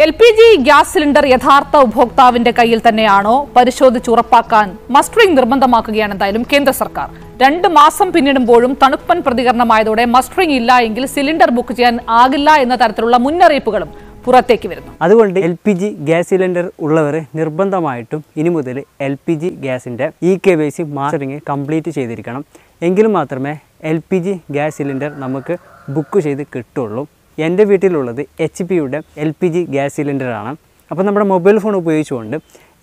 L P G gas cylinder യഥാർത്ഥ ഉപഭോക്താവിന്റെ കയ്യിൽ തന്നെയാണോ പരിശോധിച്ച് ഉറപ്പാക്കാൻ മസ്റ്ററിംഗ് നിർബന്ധമാക്കുകയാണ് എന്തായാലും കേന്ദ്ര സർക്കാർ രണ്ട് മാസം പിന്നിടുമ്പോഴും തണുപ്പൻ പ്രതികരണമായതോടെ മസ്റ്ററിംഗ് ഇല്ല എങ്കിൽ സിലിണ്ടർ ബുക്ക് ചെയ്യാൻ ആകില്ല എന്ന തരത്തിലുള്ള മുന്നറിയിപ്പുകളും പുറത്തേക്ക് വരുന്നു അതുകൊണ്ട് L P G gas cylinder ഉള്ളവർ നിർബന്ധമായിട്ടും ഇനി മുതൽ എൽ പി ജി ഗ്യാസിന്റെ E K Y C mustering complete ചെയ്തിരിക്കണം എങ്കിൽ മാത്രമേ L P G gas cylinder നമുക്ക് ബുക്ക് ചെയ്ത് കിട്ടുള്ളൂ എൻ്റെ വീട്ടിലുള്ളത് എച്ച് പിയുടെ എൽ പി ജി ഗ്യാസ് സിലിണ്ടറാണ് അപ്പോൾ നമ്മുടെ മൊബൈൽ ഫോൺ ഉപയോഗിച്ചുകൊണ്ട്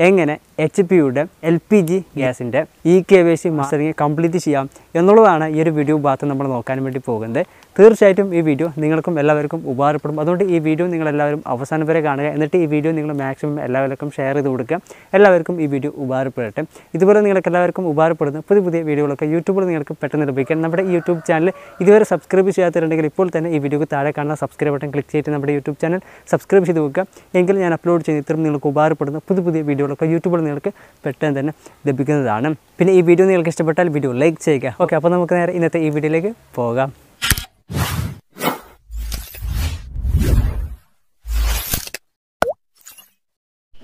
എങ്ങനെ എച്ച് പിയുടെ എൽ പി ജി ഗ്യാസിൻ്റെ E e K Y C mustering complete ചെയ്യാം എന്നുള്ളതാണ് ഈ ഒരു വീഡിയോ ഭാഗത്ത് നമ്മൾ നോക്കാൻ വേണ്ടി പോകുന്നത് തീർച്ചയായിട്ടും ഈ വീഡിയോ നിങ്ങൾക്കും എല്ലാവർക്കും ഉപകാരപ്പെടും അതുകൊണ്ട് ഈ വീഡിയോ നിങ്ങൾ എല്ലാവരും അവസാനം വരെ കാണുക എന്നിട്ട് ഈ വീഡിയോ നിങ്ങൾ മാക്സിമം എല്ലാവർക്കും ഷെയർ ചെയ്ത് കൊടുക്കുക എല്ലാവർക്കും ഈ വീഡിയോ ഉപകാരപ്പെടട്ടെ ഇതുപോലെ നിങ്ങൾക്ക് എല്ലാവർക്കും ഉപകാരപ്പെടുന്ന പുതിയ പുതിയ വീഡിയോകളൊക്കെ യൂട്യൂബിൽ നിങ്ങൾക്ക് പെട്ടെന്ന് ലഭിക്കാൻ നമ്മുടെ യൂട്യൂബ് ചാനൽ ഇതുവരെ സബ്സ്ക്രൈബ് ചെയ്യാത്തിട്ടുണ്ടെങ്കിൽ ഇപ്പോൾ തന്നെ ഈ വീഡിയോക്ക് താഴെ കാണുന്ന സബ്സ്ക്രൈബ് ബട്ടൺ ക്ലിക്ക് ചെയ്തിട്ട് നമ്മുടെ യൂട്യൂബ് ചാനൽ സബ്സ്ക്രൈബ് ചെയ്ത് വെക്കുക എങ്കിൽ ഞാൻ അപ്ലോഡ് ചെയ്ത് ഇത്രയും നിങ്ങൾക്ക് ഉപകാരപ്പെടുന്ന പുതിയ പുതിയ വീഡിയോ വീഡിയോകളൊക്കെ യൂട്യൂബിൽ നിങ്ങൾക്ക് പെട്ടെന്ന് തന്നെ ലഭിക്കുന്നതാണ് പിന്നെ ഈ വീഡിയോ നിങ്ങൾക്ക് ഇഷ്ടപ്പെട്ടാൽ വീഡിയോ ലൈക്ക് ചെയ്യുക ഓക്കെ അപ്പോൾ നമുക്ക് നേരെ ഇന്നത്തെ ഈ വീഡിയോയിലേക്ക് പോകാം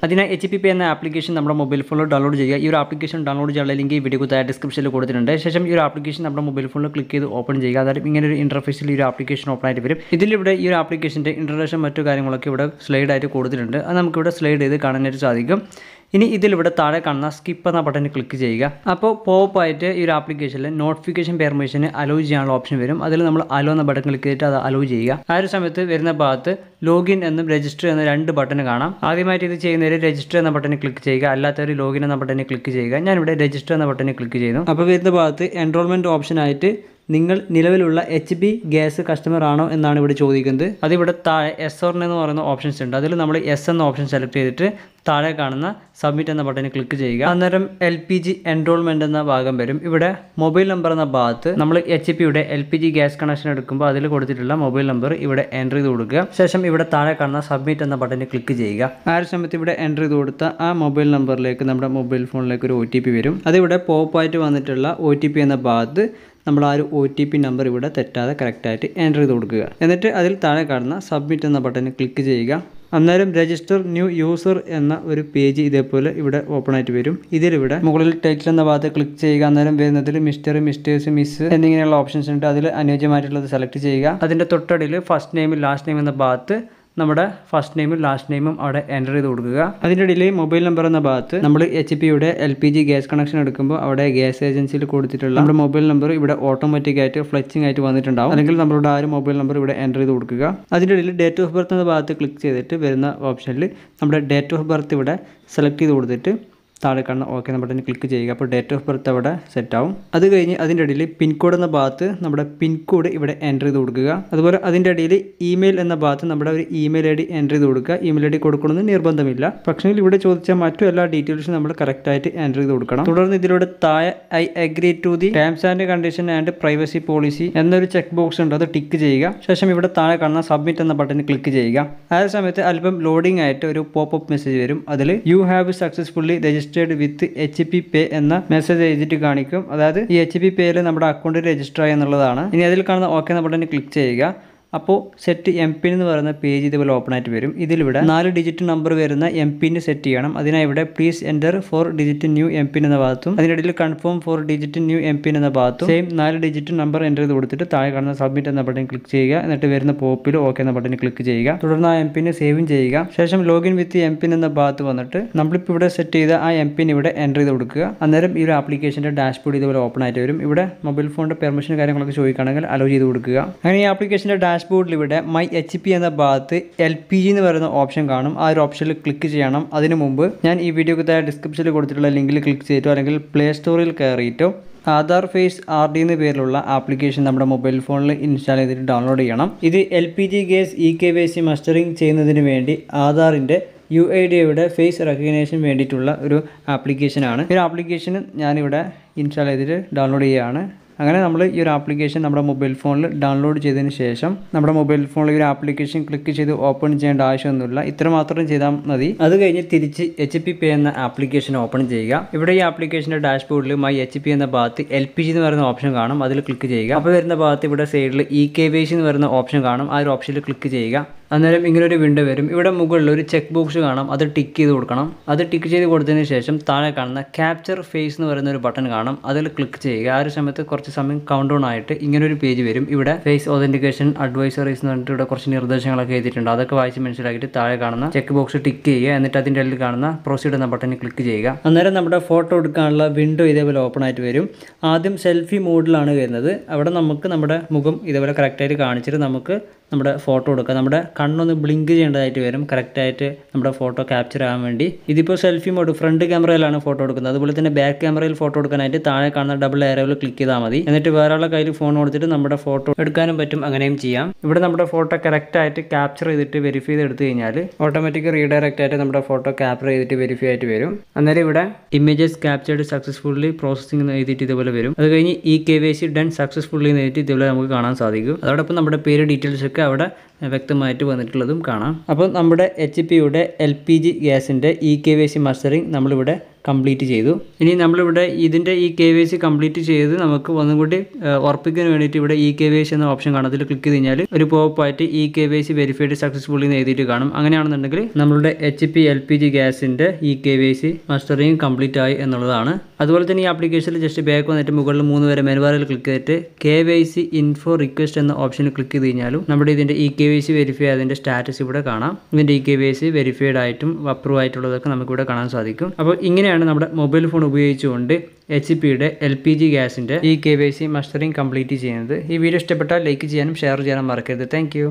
അതിനാൽ എച്ച് പി പി എന്ന ആപ്ലിക്കേഷൻ നമ്മുടെ മൊബൈൽ ഫോണിൽ ഡൗൺലോഡ് ചെയ്യുക ഈ ഒരു ആപ്ലിക്കേഷൻ ഡൗൺലോഡ് ചെയ്യാനുള്ള ലിങ്ക് ഈ വീഡിയോ കൂടുതൽ ഡിസ്ക്രിപ്ഷനിൽ കൊടുത്തിട്ടുണ്ട് ശേഷം ഈ ഒരു ആപ്ലിക്കേഷൻ നമ്മുടെ മൊബൈൽ ഫോണിൽ ക്ലിക്ക് ചെയ്ത് ഓപ്പൺ ചെയ്യുക അതായത് ഇങ്ങനെ ഒരു ഇൻ്റർഫേസിൽ ഈ ഒരു ആപ്ലിക്കേഷൻ ഓപ്പൺ ആയിട്ട് വരും ഇതിലിവിടെ ഈ ഒരു ആപ്ലിക്കേഷൻ്റെ ഇൻട്രഡക്ഷൻ മറ്റു കാര്യങ്ങളൊക്കെ ഇവിടെ സ്ലൈഡായിട്ട് കൊടുത്തിട്ടുണ്ട് അത് നമുക്കിവിടെ സ്ലൈഡ് ചെയ്ത് കാണാനായിട്ട് സാധിക്കും ഇനി ഇതിലിവിടെ താഴെ കാണുന്ന സ്കിപ്പ് എന്ന ബട്ടൺ ക്ലിക്ക് ചെയ്യുക അപ്പോൾ പോപ്പ് ആയിട്ട് ഈ ഒരു ആപ്ലിക്കേഷനിൽ നോട്ടിഫിക്കേഷൻ പെർമിഷന് അലോ ചെയ്യാനുള്ള ഓപ്ഷൻ വരും അതിൽ നമ്മൾ അലോ എന്ന ബട്ടൺ ക്ലിക്ക് ചെയ്തിട്ട് അത് അലോ ചെയ്യുക ആ ഒരു സമയത്ത് വരുന്ന ഭാഗത്ത് ലോഗിൻ എന്നും രജിസ്റ്റർ എന്ന രണ്ട് ബട്ടൺ കാണാം ആദ്യമായിട്ട് ഇത് ചെയ്യുന്നവർ രജിസ്റ്റർ എന്ന ബട്ടണിൽ ക്ലിക്ക് ചെയ്യുക അല്ലാത്തവർ ലോഗിൻ എന്ന ബട്ടണിൽ ക്ലിക്ക് ചെയ്യുക ഞാനിവിടെ രജിസ്റ്റർ എന്ന ബട്ടണിൽ ക്ലിക്ക് ചെയ്യുന്നു അപ്പോൾ വരുന്ന ഭാഗത്ത് എൻറോൾമെൻറ്റ് ഓപ്ഷനായിട്ട് നിങ്ങൾ നിലവിലുള്ള എച്ച് ബി ഗ്യാസ് കസ്റ്റമർ ആണോ എന്നാണ് ഇവിടെ ചോദിക്കുന്നത് അതിവിടെ താഴെ എസ് ഓർ എന്ന് പറയുന്ന ഓപ്ഷൻസ് ഉണ്ട് അതിൽ നമ്മൾ എസ് എന്ന ഓപ്ഷൻ സെലക്ട് ചെയ്തിട്ട് താഴെ കാണുന്ന സബ്മിറ്റ് എന്ന ബട്ടണിൽ ക്ലിക്ക് ചെയ്യുക അന്നേരം എൽ പി ജി എൻറോൾമെൻറ്റ് എന്ന ഭാഗം വരും ഇവിടെ മൊബൈൽ നമ്പർ എന്ന ഭാഗത്ത് നമ്മൾ എച്ച് പിയുടെ L P G gas connection എടുക്കുമ്പോൾ അതിൽ കൊടുത്തിട്ടുള്ള മൊബൈൽ നമ്പർ ഇവിടെ എൻ്റർ ചെയ്ത് കൊടുക്കുക ശേഷം ഇവിടെ താഴെ കാണുന്ന സബ്മിറ്റ് എന്ന ബട്ടണിൽ ക്ലിക്ക് ചെയ്യുക ആ ഒരു സമയത്ത് ഇവിടെ എൻ്റർ ചെയ്ത് കൊടുത്ത ആ മൊബൈൽ നമ്പറിലേക്ക് നമ്മുടെ മൊബൈൽ ഫോണിലേക്ക് ഒരു ഒ ടി പി വരും അതിവിടെ പോപ്പായിട്ട് വന്നിട്ടുള്ള ഒ ടി പി എന്ന ഭാഗത്ത് നമ്മൾ ആ ഒരു ഒ ടി പി നമ്പർ ഇവിടെ തെറ്റാതെ കറക്റ്റായിട്ട് എൻ്റർ ചെയ്ത് കൊടുക്കുക എന്നിട്ട് അതിൽ താഴെ കാണുന്ന സബ്മിറ്റ് എന്ന ബട്ടൺ ക്ലിക്ക് ചെയ്യുക അന്നേരം രജിസ്റ്റർ ന്യൂ യൂസർ എന്ന ഒരു പേജ് ഇതേപോലെ ഇവിടെ ഓപ്പൺ ആയിട്ട് വരും ഇതിലിവിടെ മുകളിൽ ടൈറ്റിൽ എന്ന ഭാഗത്ത് ക്ലിക്ക് ചെയ്യുക അന്നേരം വരുന്നതിൽ മിസ്റ്റർ മിസ്റ്റേഴ്സ് മിസ് എന്നിങ്ങനെയുള്ള ഓപ്ഷൻസ് ഉണ്ട് അതിൽ അനുയോജ്യമായിട്ടുള്ളത് സെലക്ട് ചെയ്യുക അതിൻ്റെ തൊട്ടടിയിൽ ഫസ്റ്റ് നെയിം ലാസ്റ്റ് നെയിം എന്ന ഭാഗത്ത് നമ്മുടെ ഫസ്റ്റ് നെയിമും ലാസ്റ്റ് നെയിമും അവിടെ എൻ്റർ ചെയ്ത് കൊടുക്കുക അതിൻ്റെ ഇടയിൽ മൊബൈൽ നമ്പർ എന്ന ഭാഗത്ത് നമ്മൾ എച്ച് പിയുടെ L P G gas connection എടുക്കുമ്പോൾ അവിടെ ഗ്യാസ് ഏജൻസിയിൽ കൊടുത്തിട്ടുള്ള നമ്മുടെ മൊബൈൽ നമ്പർ ഇവിടെ ഓട്ടോമാറ്റിക് ആയിട്ട് ഫ്ലെച്ചിങ് ആയിട്ട് വന്നിട്ടുണ്ടാവും അല്ലെങ്കിൽ നമ്മളുടെ ആ ഒരു മൊബൈൽ നമ്പർ ഇവിടെ എൻ്റർ ചെയ്ത് കൊടുക്കുക അതിൻ്റെ ഇടയിൽ ഡേറ്റ് ഓഫ് ബർത്ത് എന്ന ഭാഗത്ത് ക്ലിക്ക് ചെയ്തിട്ട് വരുന്ന ഓപ്ഷനിൽ നമ്മുടെ ഡേറ്റ് ഓഫ് ബർത്ത് ഇവിടെ സെലക്ട് ചെയ്ത് കൊടുത്തിട്ട് താഴെ കാണുന്ന ഓക്കെ എന്ന ബട്ടൺ ക്ലിക്ക് ചെയ്യുക അപ്പോൾ ഡേറ്റ് ഓഫ് ബർത്ത് അവിടെ സെറ്റ് ആവും അത് കഴിഞ്ഞ് അതിൻ്റെ ഇടയിൽ പിൻകോഡ് എന്ന ഭാഗത്ത് നമ്മുടെ പിൻകോഡ് ഇവിടെ എൻ്റർ ചെയ്ത് കൊടുക്കുക അതുപോലെ അതിൻ്റെ ഇടയിൽ ഇമെയിൽ എന്ന ഭാഗത്ത് നമ്മുടെ ഒരു ഇമെയിൽ ഐ ഡി എൻ്റർ ചെയ്ത് കൊടുക്കുക ഇമെയിൽ ഐ ഡി കൊടുക്കണമെന്ന് നിർബന്ധമില്ല പക്ഷേ ഇവിടെ ചോദിച്ച മറ്റു എല്ലാ ഡീറ്റെയിൽസും നമ്മൾ കറക്റ്റായിട്ട് എൻ്റർ ചെയ്ത് കൊടുക്കണം തുടർന്ന് ഇതിലൂടെ താഴെ I agree to the terms and condition and privacy policy എന്നൊരു ചെക്ക് ബോക്സ് ഉണ്ട് അത് ടിക്ക് ചെയ്യുക ശേഷം ഇവിടെ താഴെ കാണുന്ന സബ്മിറ്റ് എന്ന ബട്ടൺ ക്ലിക്ക് ചെയ്യുക ആ സമയത്ത് അല്പം ലോഡിംഗ് ആയിട്ട് ഒരു പോപ്പ് അപ്പ് മെസ്സേജ് വരും അതിൽ you have successfully register registered with H P pay എന്ന മെസ്സേജ് എഴുതിയിട്ട് കാണിക്കും അതായത് ഈ എച്ച് പി പേയിൽ നമ്മുടെ അക്കൗണ്ട് രജിസ്റ്റർ ആയി എന്നുള്ളതാണ് ഇനി അതിൽ കാണുന്ന ഓക്കെ എന്ന ബട്ടൺ ക്ലിക്ക് ചെയ്യുക അപ്പോൾ സെറ്റ് എം പിൻ എന്ന് പറയുന്ന പേജ് ഇതുപോലെ ഓപ്പൺ ആയിട്ട് വരും ഇതിലിവിടെ നാല് ഡിജിറ്റ് നമ്പർ വരുന്ന എം പിന് സെറ്റ് ചെയ്യണം അതിനായി ഇവിടെ please enter four digit new M pin എന്ന ഭാഗത്തും അതിനിടയിൽ confirm four digit new M pin എന്ന ഭാഗത്തും സെയിം നാല് ഡിജിറ്റ് നമ്പർ എൻ്റർ ചെയ്ത് കൊടുത്തിട്ട് താഴെ കാണുന്ന സബ്മിറ്റ് എന്ന ബട്ടൺ ക്ലിക്ക് ചെയ്യുക എന്നിട്ട് വരുന്ന പോപ്പിൽ ഓക്കെ എന്ന ബട്ടൺ ക്ലിക്ക് ചെയ്യുക തുടർന്ന് ആ എം പിന് സേവും ചെയ്യുക ശേഷം ലോഗിൻ വിത്ത് എം പിൻ എന്ന ഭാഗത്ത് വന്നിട്ട് നമ്മളിപ്പോൾ ഇവിടെ സെറ്റ് ചെയ്ത ആ എം പിൻ ഇവിടെ എൻ്റർ ചെയ്ത് കൊടുക്കുക അന്നേരം ഈ ഒരു ആപ്ലിക്കേഷൻ്റെ ഡാഷ്ബോർഡ് ഇതുപോലെ ഓപ്പൺ ആയിട്ട് വരും ഇവിടെ മൊബൈൽ ഫോണിൻ്റെ പെർമിഷൻ കാര്യങ്ങളൊക്കെ ചോദിക്കുകയാണെങ്കിൽ അലോ ചെയ്ത് കൊടുക്കുക അങ്ങനെ ഈ ആപ്ലിക്കേഷൻ്റെ ഡാഷ് ഡാഷ്ബോർഡിൽ ഇവിടെ മൈ എച്ച് പി എന്ന ഭാഗത്ത് എൽ പി ജി എന്ന് പറയുന്ന ഓപ്ഷൻ കാണും ആ ഒരു ഓപ്ഷനിൽ ക്ലിക്ക് ചെയ്യണം അതിന് മുമ്പ് ഞാൻ ഈ വീഡിയോക്ക് താഴെ ഡിസ്ക്രിപ്ഷനിൽ കൊടുത്തിട്ടുള്ള ലിങ്കിൽ ക്ലിക്ക് ചെയ്തിട്ടോ അല്ലെങ്കിൽ പ്ലേ സ്റ്റോറിൽ കയറിയിട്ടോ ആധാർ ഫേസ് ആർ ഡി എന്ന പേരിലുള്ള ആപ്ലിക്കേഷൻ നമ്മുടെ മൊബൈൽ ഫോണിൽ ഇൻസ്റ്റാൾ ചെയ്തിട്ട് ഡൗൺലോഡ് ചെയ്യണം ഇത് L P G gas E K Y C mustering ചെയ്യുന്നതിന് വേണ്ടി ആധാറിൻ്റെ യു ഐ ഡിയുടെ ഫേസ് റെക്കഗ്നേഷൻ വേണ്ടിയിട്ടുള്ള ഒരു ആപ്ലിക്കേഷനാണ് ഈ ഒരു ആപ്ലിക്കേഷൻ ഞാനിവിടെ ഇൻസ്റ്റാൾ ചെയ്തിട്ട് ഡൗൺലോഡ് ചെയ്യുകയാണ് അങ്ങനെ നമ്മൾ ഈ ഒരു ആപ്ലിക്കേഷൻ നമ്മുടെ മൊബൈൽ ഫോണിൽ ഡൗൺലോഡ് ചെയ്തതിന് ശേഷം നമ്മുടെ മൊബൈൽ ഫോണിൽ ഈ ഒരു ആപ്ലിക്കേഷൻ ക്ലിക്ക് ചെയ്ത് ഓപ്പൺ ചെയ്യേണ്ട ആവശ്യമൊന്നുമില്ല ഇത്ര മാത്രം ചെയ്താൽ മതി അത് കഴിഞ്ഞ് തിരിച്ച് എച്ച് പി പേ എന്ന ആപ്ലിക്കേഷൻ ഓപ്പൺ ചെയ്യുക ഇവിടെ ഈ ആപ്ലിക്കേഷൻ്റെ ഡാഷ്ബോർഡിൽ മൈ എച്ച് പി എന്ന ഭാഗത്ത് എൽ പി ജി എന്ന് പറയുന്ന ഓപ്ഷൻ കാണും അതിൽ ക്ലിക്ക് ചെയ്യുക അപ്പോൾ വരുന്ന ഭാഗത്ത് ഇവിടെ സൈഡിൽ ഇ കെ വി സി എന്ന് പറയുന്ന ഓപ്ഷൻ കാണും ആ ഒരു ഓപ്ഷനിൽ ക്ലിക്ക് ചെയ്യുക അന്നേരം ഒരു വിൻഡോ വരും ഇവിടെ മുകളിൽ ഒരു ചെക്ക് ബോക്സ് കാണാം അത് ടിക്ക് ചെയ്ത് കൊടുക്കണം അത് ടിക്ക് ചെയ്ത് കൊടുത്തതിന് ശേഷം താഴെ കാണുന്ന ക്യാപ്ചർ ഫേസ് എന്ന് പറയുന്ന ഒരു ബട്ടൺ കാണാം അതിൽ ക്ലിക്ക് ചെയ്യുക ആ ഒരു സമയത്ത് കുറച്ച് സമയം കൗണ്ട് ഡൗൺ ആയിട്ട് ഇങ്ങനെ ഒരു പേജ് വരും ഇവിടെ ഫേസ് ഓതന്റിക്കേഷൻ അഡ്വൈസറീസ് എന്ന് പറഞ്ഞിട്ട് ഇവിടെ കുറച്ച് നിർദ്ദേശങ്ങളൊക്കെ എഴുതിയിട്ടുണ്ട് അതൊക്കെ വായിച്ച് മനസ്സിലാക്കിയിട്ട് താഴെ കാണുന്ന ചെക്ക് ബോക്സ് ടിക്ക് ചെയ്യുക എന്നിട്ട് അതിൻ്റെ ഇടയിൽ കാണുന്ന പ്രൊസീഡ് എന്ന ബട്ടണിൽ ക്ലിക്ക് ചെയ്യുക അന്നേരം നമ്മുടെ ഫോട്ടോ എടുക്കാനുള്ള വിൻഡോ ഇതേപോലെ ഓപ്പൺ ആയിട്ട് വരും ആദ്യം സെൽഫി മോഡിലാണ് വരുന്നത് അവിടെ നമുക്ക് നമ്മുടെ മുഖം ഇതേപോലെ കറക്റ്റായിട്ട് കാണിച്ചിട്ട് നമുക്ക് നമ്മുടെ ഫോട്ടോ എടുക്കാം നമ്മുടെ കണ്ണൊന്ന് ബ്ലിങ്ക് ചെയ്യേണ്ടതായിട്ട് വരും കറക്റ്റായിട്ട് നമ്മുടെ ഫോട്ടോ ക്യാപ്ചർ ആകാൻ വേണ്ടി ഇതിപ്പോൾ സെൽഫി മോഡ് ഫ്രണ്ട് ക്യാമറയിലാണ് ഫോട്ടോ എടുക്കുന്നത് അതുപോലെ തന്നെ ബാക്ക് ക്യാമറയിൽ ഫോട്ടോ എടുക്കാനായിട്ട് താഴെ കാണുന്ന ഡബിൾ ആരോയിൽ ക്ലിക്ക് ചെയ്താൽ മതി എന്നിട്ട് വേറെയുള്ള കയ്യിൽ ഫോൺ കൊടുത്തിട്ട് നമ്മുടെ ഫോട്ടോ എടുക്കാനും പറ്റും അങ്ങനെയും ചെയ്യാം ഇവിടെ നമ്മുടെ ഫോട്ടോ കറക്റ്റായിട്ട് ക്യാപ്ചർ ചെയ്തിട്ട് വെരിഫൈ ചെയ്ത് എടുത്തു കഴിഞ്ഞാൽ ഓട്ടോമാറ്റിക് റീഡയറക്റ്റ് ആയിട്ട് നമ്മുടെ ഫോട്ടോ ക്യാപ്ചർ ചെയ്തിട്ട് വെരിഫൈ ആയിട്ട് വരും അന്നേരം ഇവിടെ ഇമേജസ് ക്യാപ്ചേർഡ് സക്സസ്ഫുള്ളി പ്രോസസ്സിംഗ് എന്ന് എഴുതിയിട്ട് ഇതുപോലെ വരും അത് കഴിഞ്ഞ് E K Y C done successfully എന്ന് എഴുതിയിട്ട് ഇതുപോലെ നമുക്ക് കാണാൻ സാധിക്കും അതോടൊപ്പം നമ്മുടെ പേര് ഡീറ്റെയിൽസ് ഒക്കെ അവിടെ വ്യക്തമായിട്ട് മാറ്റി വന്നിട്ടുള്ളതും കാണാം അപ്പോൾ നമ്മുടെ എച്ച് പിയുടെ എൽ പി ജി ഗ്യാസിൻ്റെ E K Y C mustering നമ്മളിവിടെ കംപ്ലീറ്റ് ചെയ്തു ഇനി നമ്മളിവിടെ ഇതിൻ്റെ ഈ കെ വൈ സി കംപ്ലീറ്റ് ചെയ്ത് നമുക്ക് ഒന്നും കൂടി ഉറപ്പിക്കാൻ വേണ്ടിയിട്ട് ഇവിടെ ഇ കെ വൈ സി എന്ന ഓപ്ഷൻ കാണാം അതിൽ ക്ലിക്ക് ചെയ്ത് കഴിഞ്ഞാൽ ഒരു pop E K Y C verified successfully എന്ന് എഴുതിയിട്ട് കാണും അങ്ങനെയാണെന്നുണ്ടെങ്കിൽ നമ്മളുടെ H P L P G ഗ്യാസിൻ്റെ E K Y C mustering complete ആയി എന്നുള്ളതാണ് അതുപോലെ തന്നെ ഈ ആപ്ലിക്കേഷനിൽ ജസ്റ്റ് ബാക്ക് വന്നിട്ട് മുകളിൽ മൂന്ന് വരെ മെനുവാറിൽ ക്ലിക്ക് ചെയ്തിട്ട് K Y C info request എന്ന ഓപ്ഷനിൽ ക്ലിക്ക് ചെയ്ത് കഴിഞ്ഞാലും നമ്മുടെ ഇതിൻ്റെ E K Y C verify അതിൻ്റെ സ്റ്റാറ്റസ് ഇവിടെ കാണാം ഇതിൻ്റെ E K Y C verified ആയിട്ടും അപ്രൂവ് ആയിട്ടുള്ളതൊക്കെ നമുക്കിവിടെ കാണാൻ സാധിക്കും അപ്പോൾ ഇങ്ങനെയാണ് നമ്മുടെ മൊബൈൽ ഫോൺ ഉപയോഗിച്ചുകൊണ്ട് എച്ച് പിയുടെ എൽ പി ജി ഗ്യാസിൻ്റെ E K Y C mustering complete ചെയ്യുന്നത് ഈ വീഡിയോ ഇഷ്ടപ്പെട്ടാൽ ലൈക്ക് ചെയ്യാനും ഷെയർ ചെയ്യാനും മറക്കരുത് താങ്ക്